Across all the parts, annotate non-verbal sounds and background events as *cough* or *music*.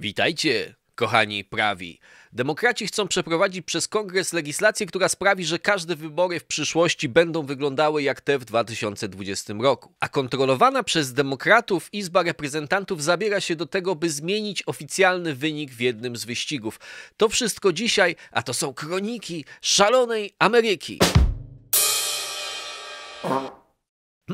Witajcie, kochani prawi. Demokraci chcą przeprowadzić przez kongres legislację, która sprawi, że każde wybory w przyszłości będą wyglądały jak te w 2020 roku. A kontrolowana przez demokratów Izba Reprezentantów zabiera się do tego, by zmienić oficjalny wynik w jednym z wyścigów. To wszystko dzisiaj, a to są kroniki szalonej Ameryki.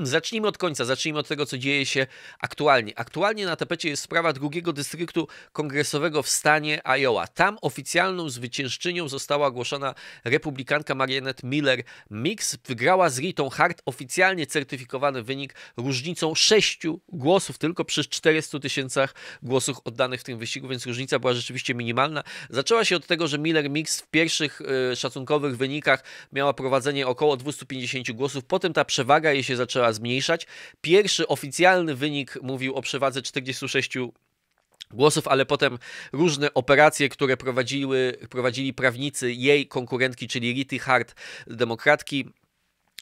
Zacznijmy od końca, zacznijmy od tego, co dzieje się aktualnie. Aktualnie na tapecie jest sprawa drugiego dystryktu kongresowego w stanie Iowa. Tam oficjalną zwyciężczynią została ogłoszona republikanka Marionette Miller Mix. Wygrała z Ritą Hart oficjalnie certyfikowany wynik różnicą 6 głosów, tylko przy 400 tysięcach głosów oddanych w tym wyścigu, więc różnica była rzeczywiście minimalna. Zaczęła się od tego, że Miller Mix w pierwszych y, szacunkowych wynikach miała prowadzenie około 250 głosów, potem ta przewaga jej się zaczęła zaczęła zmniejszać. Pierwszy oficjalny wynik mówił o przewadze 46 głosów, ale potem różne operacje, które prowadziły, prowadzili prawnicy jej konkurentki, czyli Rity Hart, demokratki,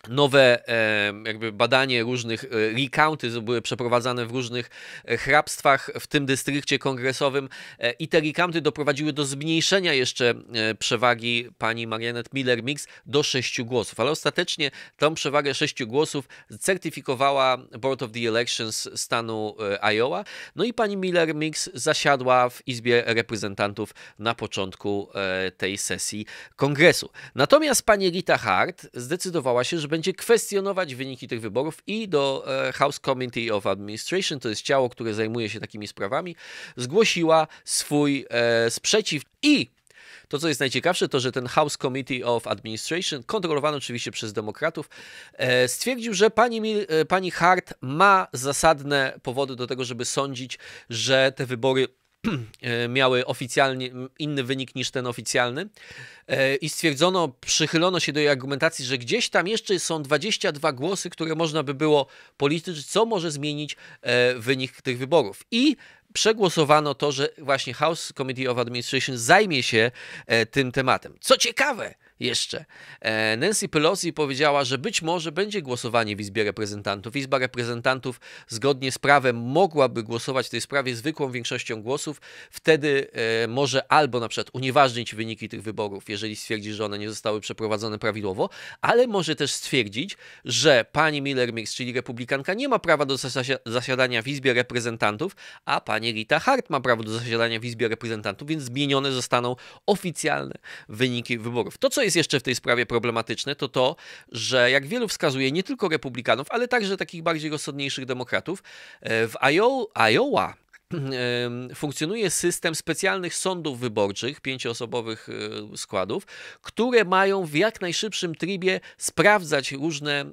nowe e, jakby badanie różnych e, recounty były przeprowadzane w różnych e, hrabstwach w tym dystrykcie kongresowym e, i te recounty doprowadziły do zmniejszenia jeszcze e, przewagi pani Marianet Miller-Mix do sześciu głosów, ale ostatecznie tą przewagę sześciu głosów certyfikowała Board of the Elections stanu Iowa, no i pani Miller-Mix zasiadła w Izbie Reprezentantów na początku e, tej sesji kongresu. Natomiast pani Rita Hart zdecydowała się, żeby będzie kwestionować wyniki tych wyborów i do e, House Committee of Administration, to jest ciało, które zajmuje się takimi sprawami, zgłosiła swój e, sprzeciw i to, co jest najciekawsze, to, że ten House Committee of Administration, kontrolowany oczywiście przez demokratów, e, stwierdził, że pani, pani Hart ma zasadne powody do tego, żeby sądzić, że te wybory *clears throat* E, miały oficjalnie inny wynik niż ten oficjalny e, i stwierdzono, przychylono się do jej argumentacji, że gdzieś tam jeszcze są 22 głosy, które można by było policzyć, co może zmienić e, wynik tych wyborów. I przegłosowano to, że właśnie House Committee of Administration zajmie się e, tym tematem. Co ciekawe, jeszcze. E, Nancy Pelosi powiedziała, że być może będzie głosowanie w Izbie Reprezentantów. Izba Reprezentantów zgodnie z prawem mogłaby głosować w tej sprawie zwykłą większością głosów. Wtedy e, może albo na przykład unieważnić wyniki tych wyborów, jeżeli stwierdzi, że one nie zostały przeprowadzone prawidłowo, ale może też stwierdzić, że pani Miller-Mix, czyli republikanka, nie ma prawa do zasiadania w Izbie Reprezentantów, a pani nie Rita Hart ma prawo do zasiadania w Izbie Reprezentantów, więc zmienione zostaną oficjalne wyniki wyborów. To, co jest jeszcze w tej sprawie problematyczne, to to, że jak wielu wskazuje, nie tylko republikanów, ale także takich bardziej rozsądniejszych demokratów, e, w Iowa funkcjonuje system specjalnych sądów wyborczych, pięcioosobowych e, składów, które mają w jak najszybszym trybie sprawdzać różne e,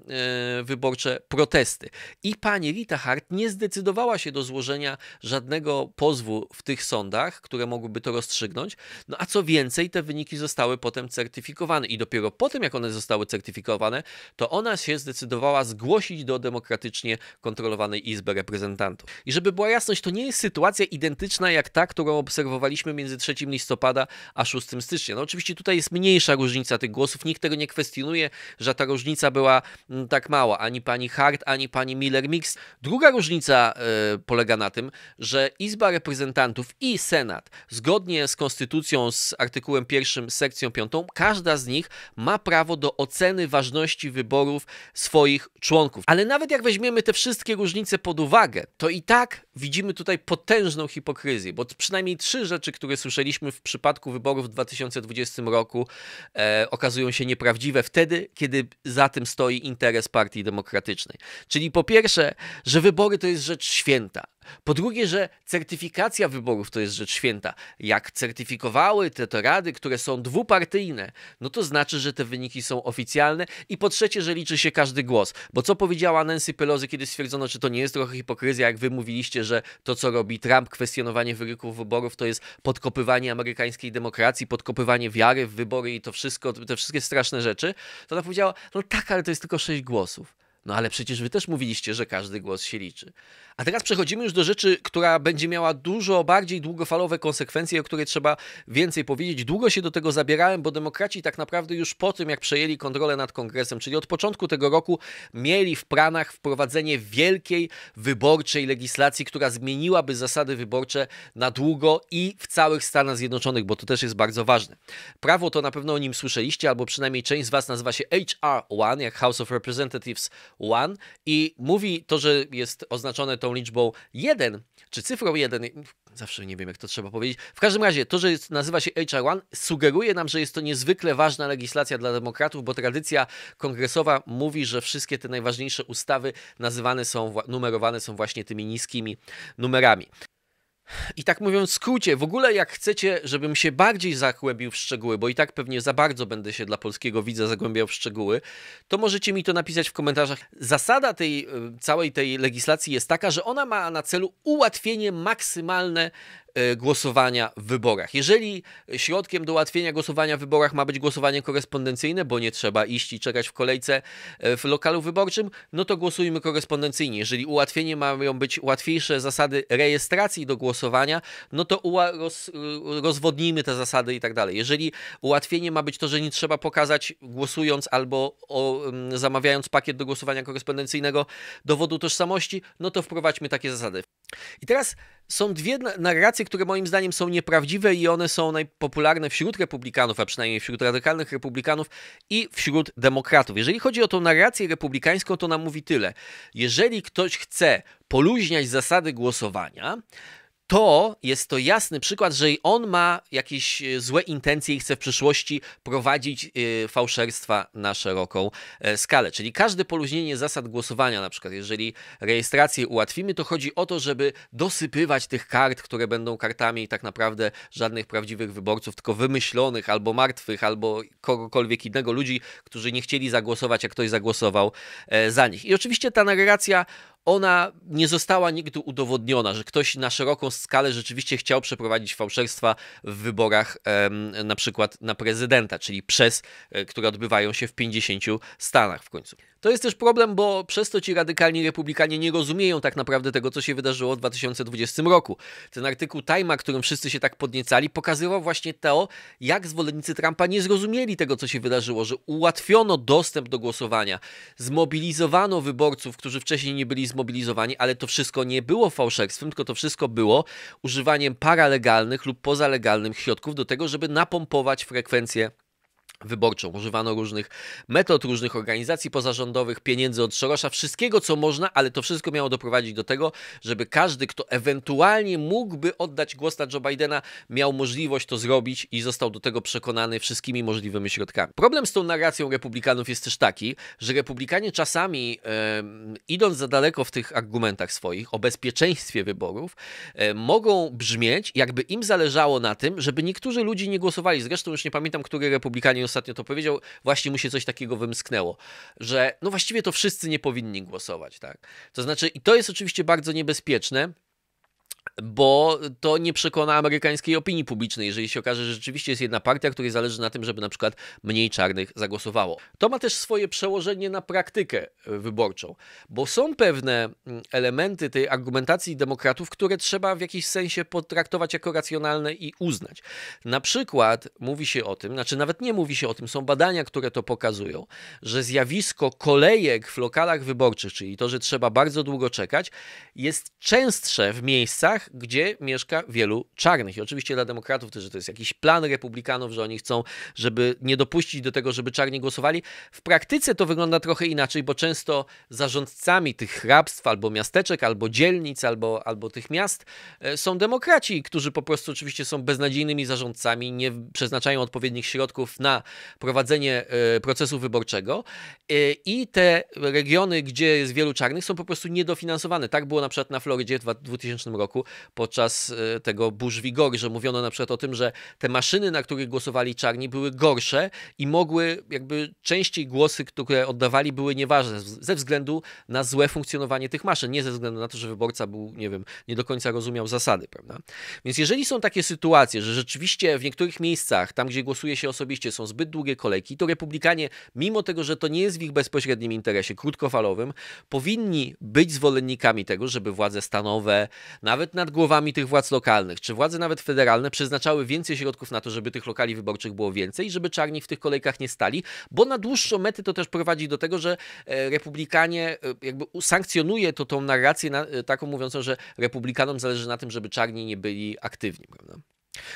wyborcze protesty. I pani Rita Hart nie zdecydowała się do złożenia żadnego pozwu w tych sądach, które mogłyby to rozstrzygnąć. No a co więcej, te wyniki zostały potem certyfikowane i dopiero po tym, jak one zostały certyfikowane, to ona się zdecydowała zgłosić do demokratycznie kontrolowanej Izby Reprezentantów. I żeby była jasność, to nie jest sytuacja identyczna jak ta, którą obserwowaliśmy między 3 listopada a 6 stycznia. No oczywiście tutaj jest mniejsza różnica tych głosów, nikt tego nie kwestionuje, że ta różnica była mm, tak mała, ani pani Hart, ani pani Miller-Mix. Druga różnica y, polega na tym, że Izba Reprezentantów i Senat, zgodnie z konstytucją, z artykułem 1 sekcją 5, każda z nich ma prawo do oceny ważności wyborów swoich członków. Ale nawet jak weźmiemy te wszystkie różnice pod uwagę, to i tak widzimy tutaj pod potężną hipokryzję, bo przynajmniej trzy rzeczy, które słyszeliśmy w przypadku wyborów w 2020 roku, e, okazują się nieprawdziwe wtedy, kiedy za tym stoi interes Partii Demokratycznej. Czyli po pierwsze, że wybory to jest rzecz święta, po drugie, że certyfikacja wyborów to jest rzecz święta. Jak certyfikowały te, te rady, które są dwupartyjne, no to znaczy, że te wyniki są oficjalne. I po trzecie, że liczy się każdy głos. Bo co powiedziała Nancy Pelosi, kiedy stwierdzono, czy to nie jest trochę hipokryzja, jak wy mówiliście, że to, co robi Trump, kwestionowanie wyryków wyborów, to jest podkopywanie amerykańskiej demokracji, podkopywanie wiary w wybory i to wszystko, te wszystkie straszne rzeczy. To ona powiedziała, no tak, ale to jest tylko sześć głosów. No ale przecież wy też mówiliście, że każdy głos się liczy. A teraz przechodzimy już do rzeczy, która będzie miała dużo bardziej długofalowe konsekwencje, o której trzeba więcej powiedzieć. Długo się do tego zabierałem, bo demokraci tak naprawdę już po tym, jak przejęli kontrolę nad kongresem, czyli od początku tego roku, mieli w planach wprowadzenie wielkiej wyborczej legislacji, która zmieniłaby zasady wyborcze na długo i w całych Stanach Zjednoczonych, bo to też jest bardzo ważne. Prawo to na pewno o nim słyszeliście, albo przynajmniej część z Was nazywa się HR1, jak House of Representatives 1 i mówi to, że jest oznaczone to liczbą 1, czy cyfrą 1, zawsze nie wiem jak to trzeba powiedzieć. W każdym razie to, że jest, nazywa się HR1 sugeruje nam, że jest to niezwykle ważna legislacja dla demokratów, bo tradycja kongresowa mówi, że wszystkie te najważniejsze ustawy nazywane są, numerowane są właśnie tymi niskimi numerami. I tak mówiąc w skrócie, w ogóle jak chcecie, żebym się bardziej zagłębił w szczegóły, bo i tak pewnie za bardzo będę się dla polskiego widza zagłębiał w szczegóły, to możecie mi to napisać w komentarzach. Zasada tej y, całej tej legislacji jest taka, że ona ma na celu ułatwienie maksymalne E, głosowania w wyborach. Jeżeli środkiem do ułatwienia głosowania w wyborach ma być głosowanie korespondencyjne, bo nie trzeba iść i czekać w kolejce e, w lokalu wyborczym, no to głosujmy korespondencyjnie. Jeżeli ułatwienie mają być łatwiejsze zasady rejestracji do głosowania, no to roz, e, rozwodnijmy te zasady i tak dalej. Jeżeli ułatwienie ma być to, że nie trzeba pokazać głosując albo o, zamawiając pakiet do głosowania korespondencyjnego dowodu tożsamości, no to wprowadźmy takie zasady. I teraz są dwie narracje, które moim zdaniem są nieprawdziwe i one są najpopularne wśród republikanów, a przynajmniej wśród radykalnych republikanów i wśród demokratów. Jeżeli chodzi o tą narrację republikańską, to nam mówi tyle. Jeżeli ktoś chce poluźniać zasady głosowania, to jest to jasny przykład, że on ma jakieś e, złe intencje i chce w przyszłości prowadzić e, fałszerstwa na szeroką e, skalę. Czyli każde poluźnienie zasad głosowania, na przykład jeżeli rejestrację ułatwimy, to chodzi o to, żeby dosypywać tych kart, które będą kartami tak naprawdę żadnych prawdziwych wyborców, tylko wymyślonych albo martwych, albo kogokolwiek innego, ludzi, którzy nie chcieli zagłosować, a ktoś zagłosował za nich. I oczywiście ta narracja ona nie została nigdy udowodniona, że ktoś na szeroką skalę rzeczywiście chciał przeprowadzić fałszerstwa w wyborach na przykład na prezydenta, czyli przez, e, które odbywają się w 50 stanach w końcu. To jest też problem, bo przez to ci radykalni republikanie nie rozumieją tak naprawdę tego, co się wydarzyło w 2020 roku. Ten artykuł Time'a, którym wszyscy się tak podniecali, pokazywał właśnie to, jak zwolennicy Trumpa nie zrozumieli tego, co się wydarzyło, że ułatwiono dostęp do głosowania, zmobilizowano wyborców, którzy wcześniej nie byli zmobilizowani, ale to wszystko nie było fałszerstwem, tylko to wszystko było używaniem paralegalnych lub pozalegalnych środków do tego, żeby napompować frekwencję wyborczą. Używano różnych metod, różnych organizacji pozarządowych, pieniędzy od Szorosza, wszystkiego co można, ale to wszystko miało doprowadzić do tego, żeby każdy, kto ewentualnie mógłby oddać głos na Joe Bidena, miał możliwość to zrobić i został do tego przekonany wszystkimi możliwymi środkami. Problem z tą narracją republikanów jest też taki, że republikanie czasami e, idąc za daleko w tych argumentach swoich o bezpieczeństwie wyborów, e, mogą brzmieć, jakby im zależało na tym, żeby niektórzy ludzie nie głosowali. Zresztą już nie pamiętam, który republikanie ostatnio to powiedział, właśnie mu się coś takiego wymsknęło, że no właściwie to wszyscy nie powinni głosować, tak? To znaczy, i to jest oczywiście bardzo niebezpieczne, bo to nie przekona amerykańskiej opinii publicznej, jeżeli się okaże, że rzeczywiście jest jedna partia, której zależy na tym, żeby na przykład mniej czarnych zagłosowało. To ma też swoje przełożenie na praktykę wyborczą, bo są pewne mm, elementy tej argumentacji demokratów, które trzeba w jakiś sensie potraktować jako racjonalne i uznać. Na przykład mówi się o tym, znaczy nawet nie mówi się o tym, są badania, które to pokazują, że zjawisko kolejek w lokalach wyborczych, czyli to, że trzeba bardzo długo czekać, jest częstsze w miejscach, gdzie mieszka wielu czarnych. I oczywiście dla demokratów też, że to jest jakiś plan republikanów, że oni chcą, żeby nie dopuścić do tego, żeby czarni głosowali. W praktyce to wygląda trochę inaczej, bo często zarządcami tych hrabstw albo miasteczek, albo dzielnic, albo, albo tych miast e, są demokraci, którzy po prostu oczywiście są beznadziejnymi zarządcami, nie przeznaczają odpowiednich środków na prowadzenie e, procesu wyborczego e, i te regiony, gdzie jest wielu czarnych, są po prostu niedofinansowane. Tak było na przykład na Florydzie w 2000 roku, podczas e, tego burzwigory, że mówiono na przykład o tym, że te maszyny, na których głosowali czarni, były gorsze i mogły jakby częściej głosy, które oddawali, były nieważne ze względu na złe funkcjonowanie tych maszyn, nie ze względu na to, że wyborca był, nie wiem, nie do końca rozumiał zasady, prawda? Więc jeżeli są takie sytuacje, że rzeczywiście w niektórych miejscach, tam gdzie głosuje się osobiście, są zbyt długie kolejki, to republikanie, mimo tego, że to nie jest w ich bezpośrednim interesie krótkofalowym, powinni być zwolennikami tego, żeby władze stanowe, nawet nad głowami tych władz lokalnych, czy władze nawet federalne przeznaczały więcej środków na to, żeby tych lokali wyborczych było więcej i żeby czarni w tych kolejkach nie stali, bo na dłuższą metę to też prowadzi do tego, że e, republikanie e, jakby sankcjonuje to tą narrację na, e, taką mówiącą, że republikanom zależy na tym, żeby czarni nie byli aktywni, prawda?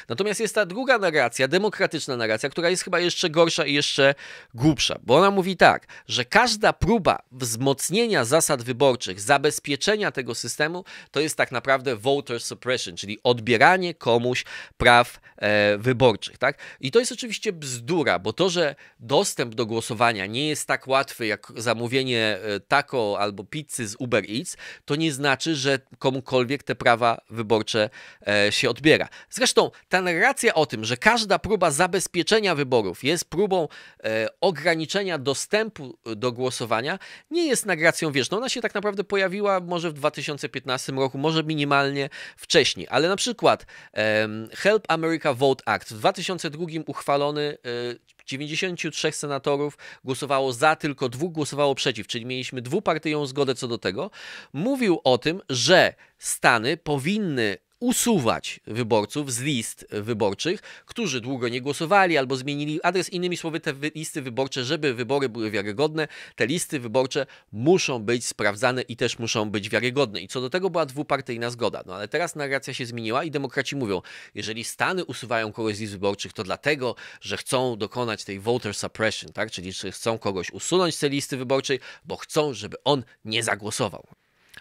Natomiast jest ta druga narracja, demokratyczna narracja, która jest chyba jeszcze gorsza i jeszcze głupsza, bo ona mówi tak, że każda próba wzmocnienia zasad wyborczych, zabezpieczenia tego systemu, to jest tak naprawdę voter suppression, czyli odbieranie komuś praw e, wyborczych. Tak? I to jest oczywiście bzdura, bo to, że dostęp do głosowania nie jest tak łatwy jak zamówienie e, taco albo pizzy z Uber Eats, to nie znaczy, że komukolwiek te prawa wyborcze e, się odbiera. Zresztą Zresztą ta narracja o tym, że każda próba zabezpieczenia wyborów jest próbą e, ograniczenia dostępu e, do głosowania, nie jest narracją wieczną. Ona się tak naprawdę pojawiła może w 2015 roku, może minimalnie wcześniej, ale na przykład e, Help America Vote Act w 2002 uchwalony e, 93 senatorów głosowało za, tylko dwóch głosowało przeciw, czyli mieliśmy dwupartyjną zgodę co do tego, mówił o tym, że Stany powinny usuwać wyborców z list wyborczych, którzy długo nie głosowali albo zmienili adres. Innymi słowy, te listy wyborcze, żeby wybory były wiarygodne, te listy wyborcze muszą być sprawdzane i też muszą być wiarygodne. I co do tego była dwupartyjna zgoda. No ale teraz narracja się zmieniła i demokraci mówią, jeżeli Stany usuwają kogoś z list wyborczych, to dlatego, że chcą dokonać tej voter suppression, tak? czyli że chcą kogoś usunąć z tej listy wyborczej, bo chcą, żeby on nie zagłosował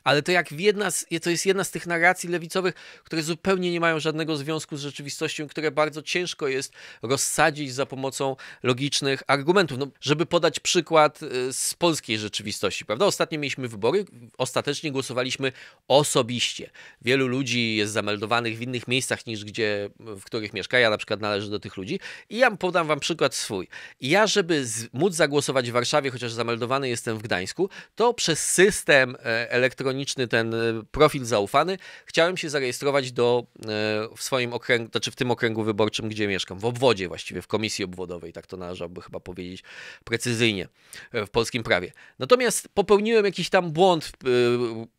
ale to jak jedna z, to jest jedna z tych narracji lewicowych, które zupełnie nie mają żadnego związku z rzeczywistością, które bardzo ciężko jest rozsadzić za pomocą logicznych argumentów. No, żeby podać przykład y, z polskiej rzeczywistości, prawda? Ostatnio mieliśmy wybory, ostatecznie głosowaliśmy osobiście. Wielu ludzi jest zameldowanych w innych miejscach niż gdzie, w których mieszka. Ja na przykład należę do tych ludzi i ja podam wam przykład swój. Ja, żeby z, móc zagłosować w Warszawie, chociaż zameldowany jestem w Gdańsku, to przez system e, elektroniczny elektroniczny, ten e, profil zaufany, chciałem się zarejestrować do, e, w swoim okręgu, znaczy w tym okręgu wyborczym, gdzie mieszkam, w obwodzie właściwie, w komisji obwodowej, tak to należałoby chyba powiedzieć precyzyjnie e, w polskim prawie. Natomiast popełniłem jakiś tam błąd,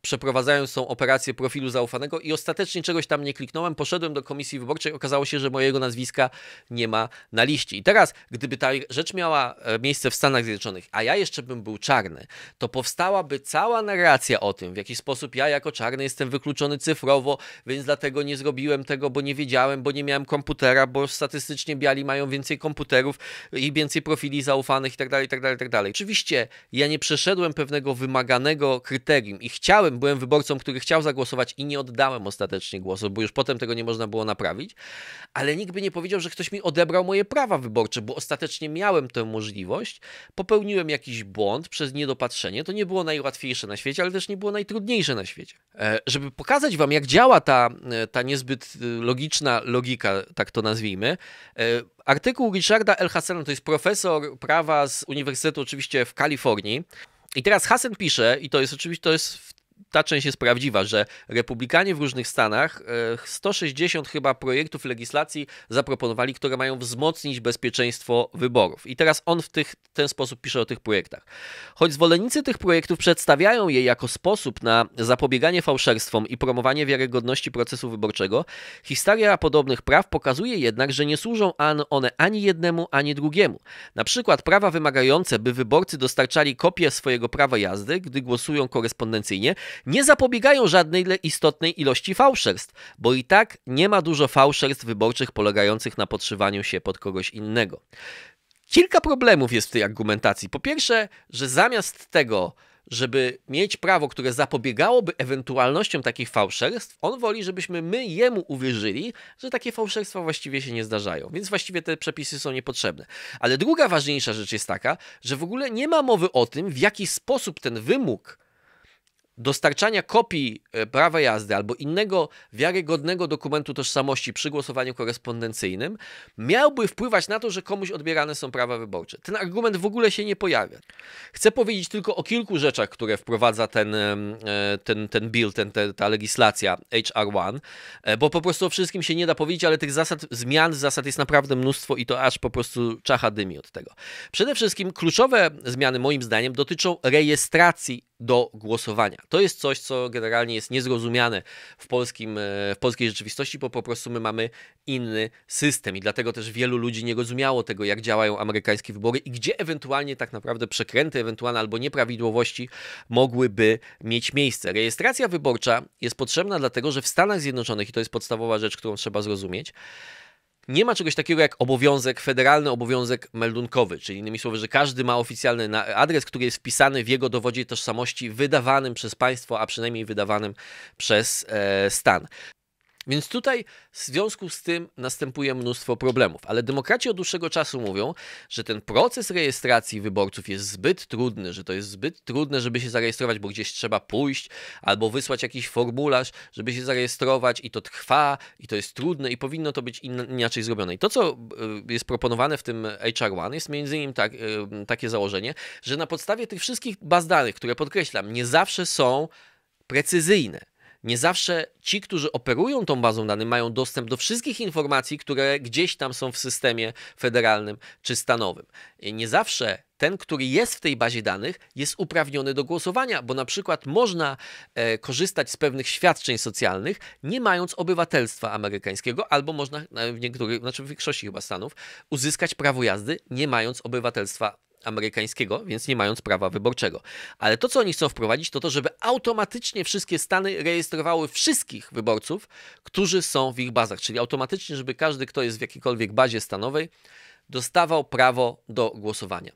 przeprowadzając tą operację profilu zaufanego i ostatecznie czegoś tam nie kliknąłem, poszedłem do komisji wyborczej, okazało się, że mojego nazwiska nie ma na liście. I teraz, gdyby ta rzecz miała miejsce w Stanach Zjednoczonych, a ja jeszcze bym był czarny, to powstałaby cała narracja o tym, w jakiś sposób ja jako czarny jestem wykluczony cyfrowo, więc dlatego nie zrobiłem tego, bo nie wiedziałem, bo nie miałem komputera, bo statystycznie biali mają więcej komputerów i więcej profili zaufanych itd., itd., itd. Oczywiście ja nie przeszedłem pewnego wymaganego kryterium i chciałem, byłem wyborcą, który chciał zagłosować i nie oddałem ostatecznie głosu, bo już potem tego nie można było naprawić, ale nikt by nie powiedział, że ktoś mi odebrał moje prawa wyborcze, bo ostatecznie miałem tę możliwość, popełniłem jakiś błąd przez niedopatrzenie, to nie było najłatwiejsze na świecie, ale też nie było najtrudniejsze najtrudniejsze na świecie. E, żeby pokazać wam, jak działa ta, e, ta niezbyt e, logiczna logika, tak to nazwijmy, artykuł Richarda L. Hassena, to jest profesor prawa z Uniwersytetu oczywiście w Kalifornii. I teraz Hassen pisze, i to jest oczywiście to jest ta część jest prawdziwa, że republikanie w różnych stanach 160 e, chyba projektów legislacji zaproponowali, które mają wzmocnić bezpieczeństwo wyborów. I teraz on w tych, ten sposób pisze o tych projektach. Choć zwolennicy tych projektów przedstawiają je jako sposób na zapobieganie fałszerstwom i promowanie wiarygodności procesu wyborczego, historia podobnych praw pokazuje jednak, że nie służą one ani jednemu, ani drugiemu. Na przykład prawa wymagające, by wyborcy dostarczali kopię swojego prawa jazdy, gdy głosują korespondencyjnie, nie zapobiegają żadnej istotnej ilości fałszerstw, bo i tak nie ma dużo fałszerstw wyborczych polegających na podszywaniu się pod kogoś innego. Kilka problemów jest w tej argumentacji. Po pierwsze, że zamiast tego, żeby mieć prawo, które zapobiegałoby ewentualnościom takich fałszerstw, on woli, żebyśmy my jemu uwierzyli, że takie fałszerstwa właściwie się nie zdarzają, więc właściwie te przepisy są niepotrzebne. Ale druga ważniejsza rzecz jest taka, że w ogóle nie ma mowy o tym, w jaki sposób ten wymóg dostarczania kopii e, prawa jazdy albo innego wiarygodnego dokumentu tożsamości przy głosowaniu korespondencyjnym miałby wpływać na to, że komuś odbierane są prawa wyborcze. Ten argument w ogóle się nie pojawia. Chcę powiedzieć tylko o kilku rzeczach, które wprowadza ten, e, ten, ten bill, ten, ten, ta legislacja HR1, e, bo po prostu o wszystkim się nie da powiedzieć, ale tych zasad, zmian, zasad jest naprawdę mnóstwo i to aż po prostu czacha dymi od tego. Przede wszystkim kluczowe zmiany moim zdaniem dotyczą rejestracji do głosowania. To jest coś, co generalnie jest niezrozumiane w, polskim, e, w polskiej rzeczywistości, bo po prostu my mamy inny system i dlatego też wielu ludzi nie rozumiało tego, jak działają amerykańskie wybory i gdzie ewentualnie tak naprawdę przekręty ewentualne albo nieprawidłowości mogłyby mieć miejsce. Rejestracja wyborcza jest potrzebna dlatego, że w Stanach Zjednoczonych, i to jest podstawowa rzecz, którą trzeba zrozumieć, nie ma czegoś takiego jak obowiązek federalny, obowiązek meldunkowy, czyli innymi słowy, że każdy ma oficjalny adres, który jest wpisany w jego dowodzie tożsamości wydawanym przez państwo, a przynajmniej wydawanym przez e, stan. Więc tutaj w związku z tym następuje mnóstwo problemów, ale demokraci od dłuższego czasu mówią, że ten proces rejestracji wyborców jest zbyt trudny, że to jest zbyt trudne, żeby się zarejestrować, bo gdzieś trzeba pójść albo wysłać jakiś formularz, żeby się zarejestrować i to trwa i to jest trudne i powinno to być inaczej zrobione. I to, co e, jest proponowane w tym HR1 jest między innymi tak, e, takie założenie, że na podstawie tych wszystkich baz danych, które podkreślam, nie zawsze są precyzyjne, nie zawsze ci, którzy operują tą bazą danych, mają dostęp do wszystkich informacji, które gdzieś tam są w systemie federalnym czy stanowym. Nie zawsze ten, który jest w tej bazie danych, jest uprawniony do głosowania, bo na przykład można e, korzystać z pewnych świadczeń socjalnych, nie mając obywatelstwa amerykańskiego, albo można e, w niektórych, znaczy w większości chyba stanów, uzyskać prawo jazdy, nie mając obywatelstwa amerykańskiego, więc nie mając prawa wyborczego. Ale to, co oni chcą wprowadzić, to to, żeby automatycznie wszystkie stany rejestrowały wszystkich wyborców, którzy są w ich bazach, czyli automatycznie, żeby każdy, kto jest w jakiejkolwiek bazie stanowej, dostawał prawo do głosowania.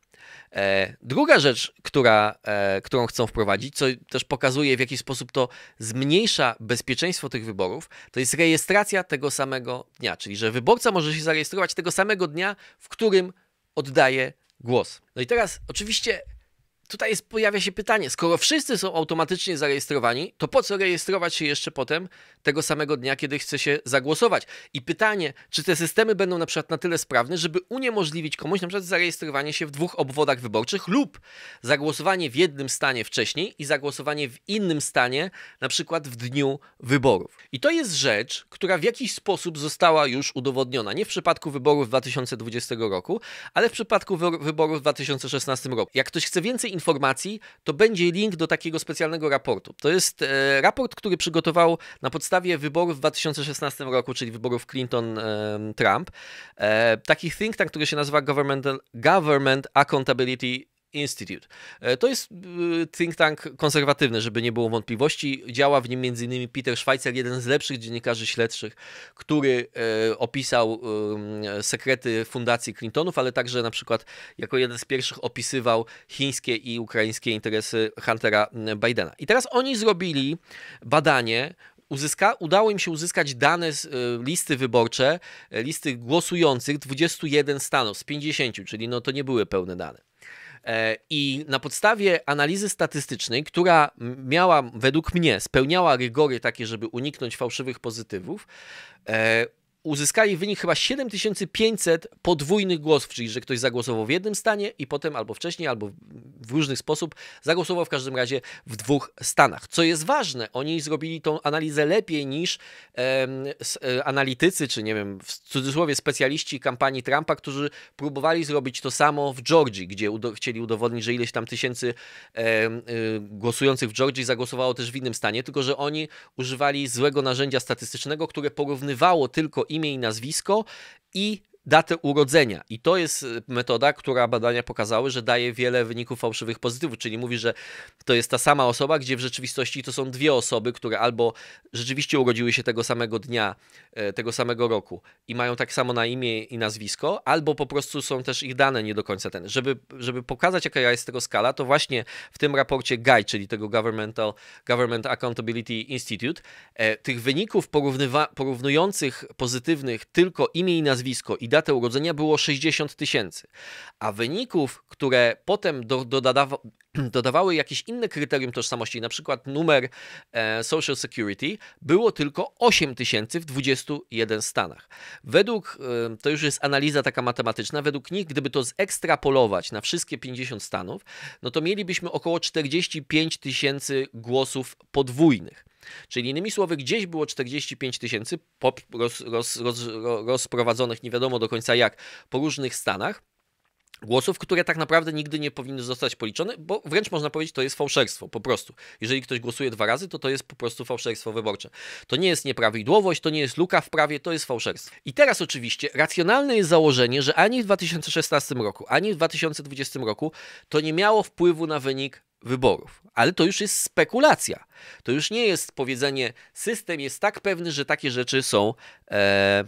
E, druga rzecz, która, e, którą chcą wprowadzić, co też pokazuje, w jaki sposób to zmniejsza bezpieczeństwo tych wyborów, to jest rejestracja tego samego dnia, czyli że wyborca może się zarejestrować tego samego dnia, w którym oddaje głos. No i teraz oczywiście tutaj jest, pojawia się pytanie, skoro wszyscy są automatycznie zarejestrowani, to po co rejestrować się jeszcze potem tego samego dnia, kiedy chce się zagłosować? I pytanie, czy te systemy będą na przykład na tyle sprawne, żeby uniemożliwić komuś na przykład zarejestrowanie się w dwóch obwodach wyborczych lub zagłosowanie w jednym stanie wcześniej i zagłosowanie w innym stanie na przykład w dniu wyborów. I to jest rzecz, która w jakiś sposób została już udowodniona. Nie w przypadku wyborów 2020 roku, ale w przypadku wyborów w 2016 roku. Jak ktoś chce więcej informacji, to będzie link do takiego specjalnego raportu. To jest e, raport, który przygotował na podstawie wyborów w 2016 roku, czyli wyborów Clinton-Trump, e, e, taki think tank, który się nazywa Government, Government Accountability Institute. E, to jest y, think tank konserwatywny, żeby nie było wątpliwości. Działa w nim m.in. Peter Schweitzer, jeden z lepszych dziennikarzy śledczych, który e, opisał sekrety fundacji Clintonów, ale także na przykład jako jeden z pierwszych opisywał chińskie i ukraińskie interesy Huntera Bidena. I teraz oni zrobili badanie uzyska, udało im się uzyskać dane z y, listy wyborcze, e, listy głosujących 21 stanów z 50, czyli no to nie były pełne dane. E, I na podstawie analizy statystycznej, która miała według mnie, spełniała rygory takie, żeby uniknąć fałszywych pozytywów, e, uzyskali wynik chyba 7500 podwójnych głosów, czyli że ktoś zagłosował w jednym stanie i potem albo wcześniej, albo w różny sposób zagłosował w każdym razie w dwóch stanach. Co jest ważne, oni zrobili tą analizę lepiej niż e, analitycy, czy nie wiem, w cudzysłowie specjaliści kampanii Trumpa, którzy próbowali zrobić to samo w Georgii, gdzie udo chcieli udowodnić, że ileś tam tysięcy y, głosujących w Georgii zagłosowało też w innym stanie, tylko że oni używali złego narzędzia statystycznego, które porównywało tylko im imię i nazwisko i datę urodzenia. I to jest y, metoda, która badania pokazały, że daje wiele wyników fałszywych pozytywów, czyli mówi, że to jest ta sama osoba, gdzie w rzeczywistości to są dwie osoby, które albo rzeczywiście urodziły się tego samego dnia, e, tego samego roku i mają tak samo na imię i nazwisko, albo po prostu są też ich dane nie do końca ten. Żeby, żeby pokazać, jaka jest tego skala, to właśnie w tym raporcie GAI, czyli tego Governmental, Government Accountability Institute, e, tych wyników porównywa, porównujących pozytywnych tylko imię i nazwisko i dane datę urodzenia było 60 tysięcy, a wyników, które potem do, dodawa, *clears throat* dodawały jakieś inne kryterium tożsamości, na przykład numer e, Social Security, było tylko 8 tysięcy w 21 stanach. Według, e, to już jest analiza taka matematyczna, według nich, gdyby to zekstrapolować na wszystkie 50 stanów, no to mielibyśmy około 45 tysięcy głosów podwójnych. Czyli innymi słowy, gdzieś było 45 tysięcy roz, roz, roz, rozprowadzonych nie wiadomo do końca jak po różnych stanach głosów, które tak naprawdę nigdy nie powinny zostać policzone, bo wręcz można powiedzieć, to jest fałszerstwo, po prostu. Jeżeli ktoś głosuje dwa razy, to to jest po prostu fałszerstwo wyborcze. To nie jest nieprawidłowość, to nie jest luka w prawie, to jest fałszerstwo. I teraz oczywiście racjonalne jest założenie, że ani w 2016 roku, ani w 2020 roku to nie miało wpływu na wynik wyborów. Ale to już jest spekulacja. To już nie jest powiedzenie, system jest tak pewny, że takie rzeczy są e,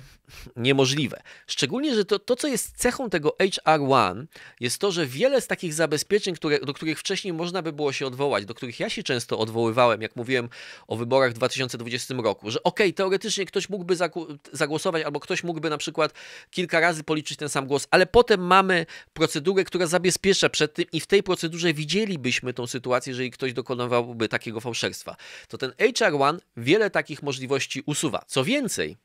niemożliwe. Szczególnie, że to, to, co jest cechą tego HR1, jest to, że wiele z takich zabezpieczeń, które, do których wcześniej można by było się odwołać, do których ja się często odwoływałem, jak mówiłem o wyborach w 2020 roku, że okej, okay, teoretycznie ktoś mógłby zagłosować, albo ktoś mógłby na przykład kilka razy policzyć ten sam głos, ale potem mamy procedurę, która zabezpiecza przed tym i w tej procedurze widzielibyśmy tą sytuację, jeżeli ktoś dokonywałby takiego fałszerstwa to ten HR1 wiele takich możliwości usuwa. Co więcej,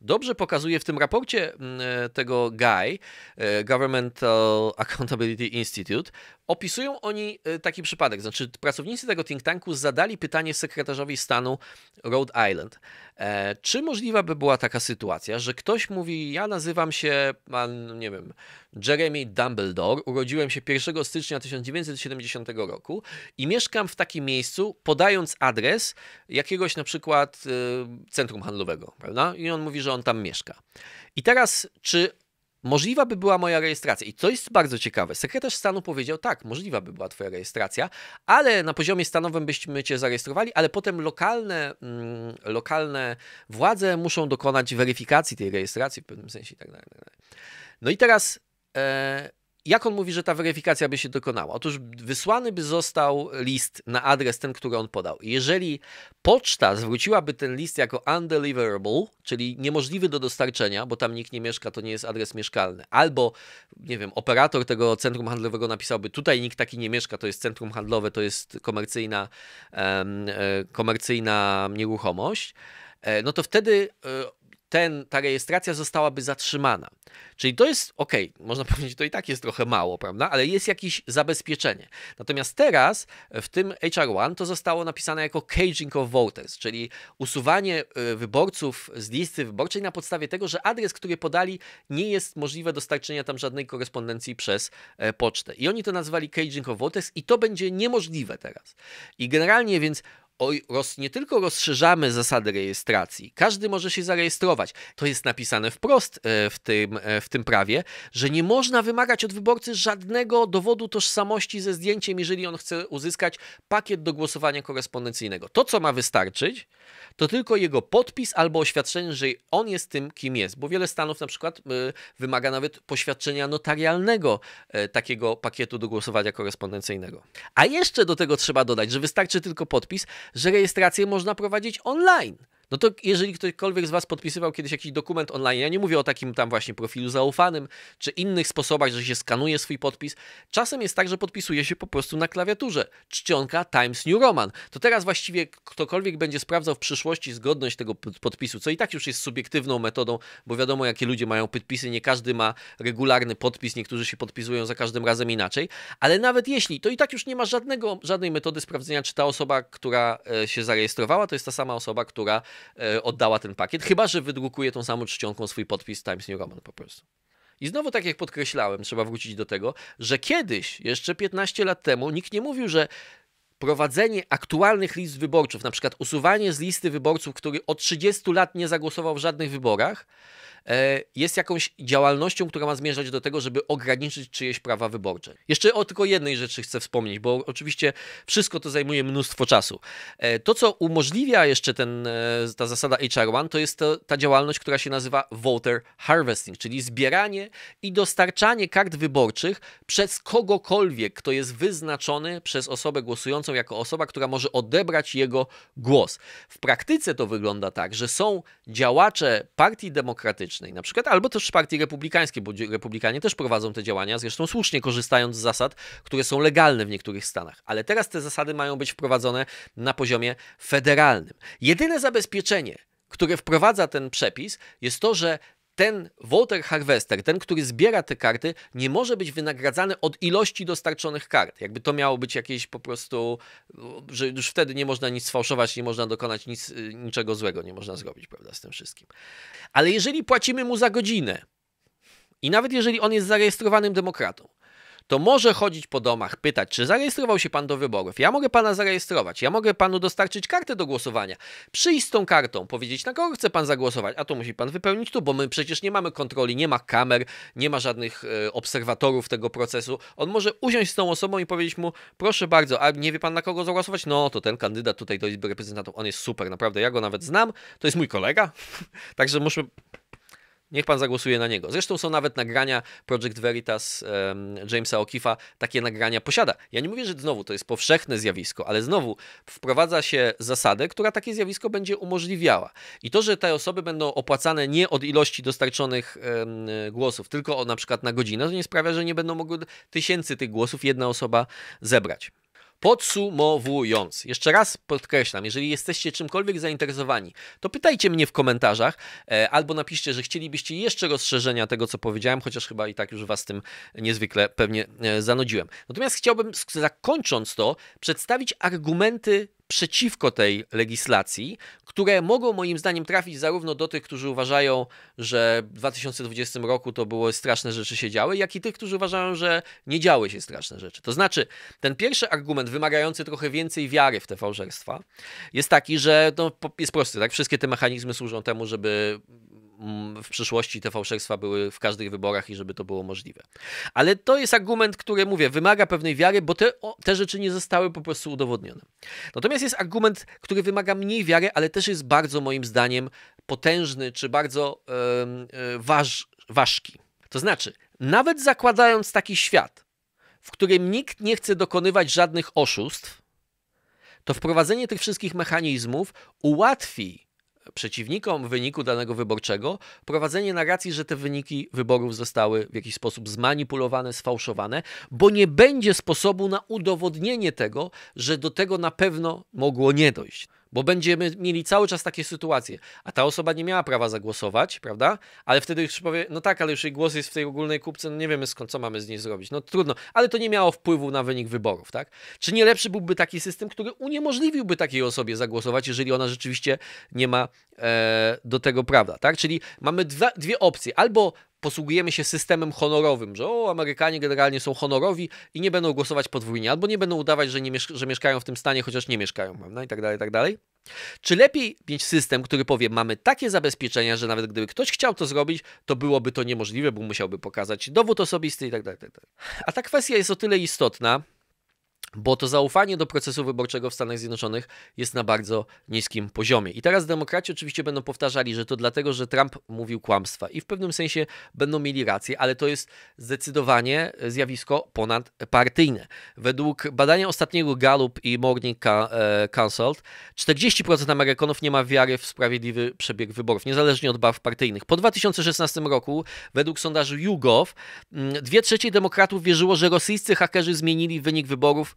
Dobrze pokazuje w tym raporcie mm, e, tego Guy e, Governmental Accountability Institute, Opisują oni y, taki przypadek, znaczy pracownicy tego think tanku zadali pytanie sekretarzowi stanu Rhode Island. E, czy możliwa by była taka sytuacja, że ktoś mówi, ja nazywam się pan, nie wiem, Jeremy Dumbledore, urodziłem się 1 stycznia 1970 roku i mieszkam w takim miejscu, podając adres jakiegoś na przykład y, centrum handlowego, prawda? I on mówi, że on tam mieszka. I teraz, czy Możliwa by była moja rejestracja. I co jest bardzo ciekawe, sekretarz stanu powiedział, tak, możliwa by była twoja rejestracja, ale na poziomie stanowym byśmy cię zarejestrowali, ale potem lokalne, mm, lokalne władze muszą dokonać weryfikacji tej rejestracji w pewnym sensie i tak dalej. Tak no i teraz e, jak on mówi, że ta weryfikacja by się dokonała? Otóż wysłany by został list na adres ten, który on podał. Jeżeli poczta zwróciłaby ten list jako undeliverable, czyli niemożliwy do dostarczenia, bo tam nikt nie mieszka, to nie jest adres mieszkalny, albo, nie wiem, operator tego centrum handlowego napisałby, tutaj nikt taki nie mieszka, to jest centrum handlowe, to jest komercyjna, e, komercyjna nieruchomość, e, no to wtedy e, ten, ta rejestracja zostałaby zatrzymana. Czyli to jest, ok, można *laughs* powiedzieć, to i tak jest trochę mało, prawda? Ale jest jakieś zabezpieczenie. Natomiast teraz e, w tym HR1 to zostało napisane jako caging of voters, czyli usuwanie e, wyborców z listy wyborczej na podstawie tego, że adres, który podali, nie jest możliwe dostarczenia tam żadnej korespondencji przez e, pocztę. I oni to nazwali caging of voters i to będzie niemożliwe teraz. I generalnie więc roz, nie tylko rozszerzamy zasady rejestracji, każdy może się zarejestrować. To jest napisane wprost e, w tym, e, w tym prawie, że nie można wymagać od wyborcy żadnego dowodu tożsamości ze zdjęciem, jeżeli on chce uzyskać pakiet do głosowania korespondencyjnego. To, co ma wystarczyć, to tylko jego podpis albo oświadczenie, że on jest tym, kim jest, bo wiele stanów na przykład e, wymaga nawet poświadczenia notarialnego takiego pakietu do głosowania korespondencyjnego. A jeszcze do tego trzeba dodać, że wystarczy tylko podpis, że rejestrację można prowadzić online. No to jeżeli ktokolwiek z Was podpisywał kiedyś jakiś dokument online, ja nie mówię o takim tam właśnie profilu zaufanym, czy innych sposobach, że się skanuje swój podpis, czasem jest tak, że podpisuje się po prostu na klawiaturze. Czcionka Times New Roman. To teraz właściwie ktokolwiek będzie sprawdzał w przyszłości zgodność tego podpisu, co i tak już jest subiektywną metodą, bo wiadomo jakie ludzie mają podpisy, nie każdy ma regularny podpis, niektórzy się podpisują za każdym razem inaczej, ale nawet jeśli, to i tak już nie ma żadnego, żadnej metody sprawdzenia, czy ta osoba, która e, się zarejestrowała, to jest ta sama osoba, która E, oddała ten pakiet, chyba że wydrukuje tą samą czcionką swój podpis Times New Roman po prostu. I znowu, tak jak podkreślałem, trzeba wrócić do tego, że kiedyś, jeszcze 15 lat temu, nikt nie mówił, że prowadzenie aktualnych list wyborców, na przykład usuwanie z listy wyborców, który od 30 lat nie zagłosował w żadnych wyborach, e, jest jakąś działalnością, która ma zmierzać do tego, żeby ograniczyć czyjeś prawa wyborcze. Jeszcze o tylko jednej rzeczy chcę wspomnieć, bo oczywiście wszystko to zajmuje mnóstwo czasu. E, to, co umożliwia jeszcze ten, e, ta zasada HR1, to jest to, ta działalność, która się nazywa voter harvesting, czyli zbieranie i dostarczanie kart wyborczych przez kogokolwiek, kto jest wyznaczony przez osobę głosującą przewodniczącą jako osoba, która może odebrać jego głos. W praktyce to wygląda tak, że są działacze Partii Demokratycznej, na przykład, albo też Partii Republikańskiej, bo Republikanie też prowadzą te działania, zresztą słusznie korzystając z zasad, które są legalne w niektórych Stanach. Ale teraz te zasady mają być wprowadzone na poziomie federalnym. Jedyne zabezpieczenie, które wprowadza ten przepis, jest to, że ten Water Harvester, ten, który zbiera te karty, nie może być wynagradzany od ilości dostarczonych kart. Jakby to miało być jakieś po prostu, że już wtedy nie można nic sfałszować, nie można dokonać nic, y, niczego złego, nie można zrobić, prawda, z tym wszystkim. Ale jeżeli płacimy mu za godzinę, i nawet jeżeli on jest zarejestrowanym demokratą, to może chodzić po domach, pytać, czy zarejestrował się pan do wyborów. Ja mogę pana zarejestrować, ja mogę panu dostarczyć kartę do głosowania, przyjść z tą kartą, powiedzieć, na kogo chce pan zagłosować, a to musi pan wypełnić tu, bo my przecież nie mamy kontroli, nie ma kamer, nie ma żadnych y, obserwatorów tego procesu. On może usiąść z tą osobą i powiedzieć mu, proszę bardzo, a nie wie pan na kogo zagłosować? No, to ten kandydat tutaj do Izby Reprezentantów, on jest super, naprawdę, ja go nawet znam, to jest mój kolega, *laughs* także muszę Niech pan zagłosuje na niego. Zresztą są nawet nagrania Project Veritas um, Jamesa O'Keefe'a, takie nagrania posiada. Ja nie mówię, że znowu to jest powszechne zjawisko, ale znowu wprowadza się zasadę, która takie zjawisko będzie umożliwiała. I to, że te osoby będą opłacane nie od ilości dostarczonych um, głosów, tylko o, na przykład na godzinę, to nie sprawia, że nie będą mogły tysięcy tych głosów jedna osoba zebrać. Podsumowując, jeszcze raz podkreślam, jeżeli jesteście czymkolwiek zainteresowani, to pytajcie mnie w komentarzach e, albo napiszcie, że chcielibyście jeszcze rozszerzenia tego, co powiedziałem, chociaż chyba i tak już Was tym niezwykle pewnie e, zanudziłem. Natomiast chciałbym, zakończąc to, przedstawić argumenty przeciwko tej legislacji, które mogą moim zdaniem trafić zarówno do tych, którzy uważają, że w 2020 roku to były straszne rzeczy się działy, jak i tych, którzy uważają, że nie działy się straszne rzeczy. To znaczy, ten pierwszy argument wymagający trochę więcej wiary w te fałszerstwa jest taki, że no, jest prosty, tak? Wszystkie te mechanizmy służą temu, żeby Mm, w przyszłości te fałszerstwa były w każdych wyborach i żeby to było możliwe. Ale to jest argument, który mówię, wymaga pewnej wiary, bo te, o, te rzeczy nie zostały po prostu udowodnione. Natomiast jest argument, który wymaga mniej wiary, ale też jest bardzo moim zdaniem potężny czy bardzo yy, waż, ważki. To znaczy, nawet zakładając taki świat, w którym nikt nie chce dokonywać żadnych oszustw, to wprowadzenie tych wszystkich mechanizmów ułatwi przeciwnikom wyniku danego wyborczego prowadzenie narracji, że te wyniki wyborów zostały w jakiś sposób zmanipulowane, sfałszowane, bo nie będzie sposobu na udowodnienie tego, że do tego na pewno mogło nie dojść bo będziemy mieli cały czas takie sytuacje. A ta osoba nie miała prawa zagłosować, prawda? Ale wtedy już powie, no tak, ale już jej głos jest w tej ogólnej kupce, no nie wiemy skąd, co mamy z niej zrobić. No trudno, ale to nie miało wpływu na wynik wyborów, tak? Czy nie lepszy byłby taki system, który uniemożliwiłby takiej osobie zagłosować, jeżeli ona rzeczywiście nie ma e, do tego prawa, tak? Czyli mamy dwa, dwie opcje. Albo posługujemy się systemem honorowym, że o, Amerykanie generalnie są honorowi i nie będą głosować podwójnie, albo nie będą udawać, że, nie mieszk że mieszkają w tym stanie, chociaż nie mieszkają, prawda, i tak dalej, i tak dalej. Czy lepiej mieć system, który powie, mamy takie zabezpieczenia, że nawet gdyby ktoś chciał to zrobić, to byłoby to niemożliwe, bo musiałby pokazać dowód osobisty i tak dalej, i tak dalej. A ta kwestia jest o tyle istotna, bo to zaufanie do procesu wyborczego w Stanach Zjednoczonych jest na bardzo niskim poziomie. I teraz demokraci oczywiście będą powtarzali, że to dlatego, że Trump mówił kłamstwa i w pewnym sensie będą mieli rację, ale to jest zdecydowanie zjawisko ponadpartyjne. Według badania ostatniego Gallup i Morning e, Consult 40% Amerykanów nie ma wiary w sprawiedliwy przebieg wyborów, niezależnie od barw partyjnych. Po 2016 roku według sondażu YouGov 2 mm, trzecie demokratów wierzyło, że rosyjscy hakerzy zmienili wynik wyborów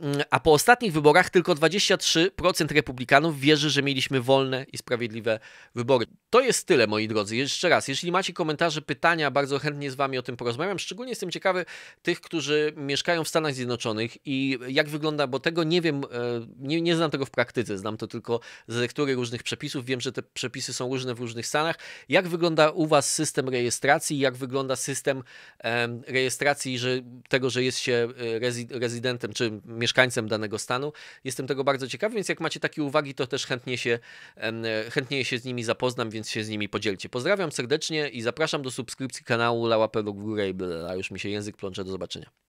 Mm, a po ostatnich wyborach tylko 23% republikanów wierzy, że mieliśmy wolne i sprawiedliwe wybory. To jest tyle, moi drodzy. Jeszcze raz, jeśli macie komentarze, pytania, bardzo chętnie z wami o tym porozmawiam. Szczególnie jestem ciekawy tych, którzy mieszkają w Stanach Zjednoczonych i jak wygląda, bo tego nie wiem, e, nie, nie znam tego w praktyce, znam to tylko z lektury różnych przepisów. Wiem, że te przepisy są różne w różnych Stanach. Jak wygląda u was system rejestracji, jak wygląda system rejestracji że, tego, że jest się e, rezydentem, czy mieszkańcem danego stanu. Jestem tego bardzo ciekawy, więc jak macie takie uwagi, to też chętnie się, chętnie się z nimi zapoznam, więc się z nimi podzielcie. Pozdrawiam serdecznie i zapraszam do subskrypcji kanału Lała Pedro Góra i już mi się język plącze. Do zobaczenia.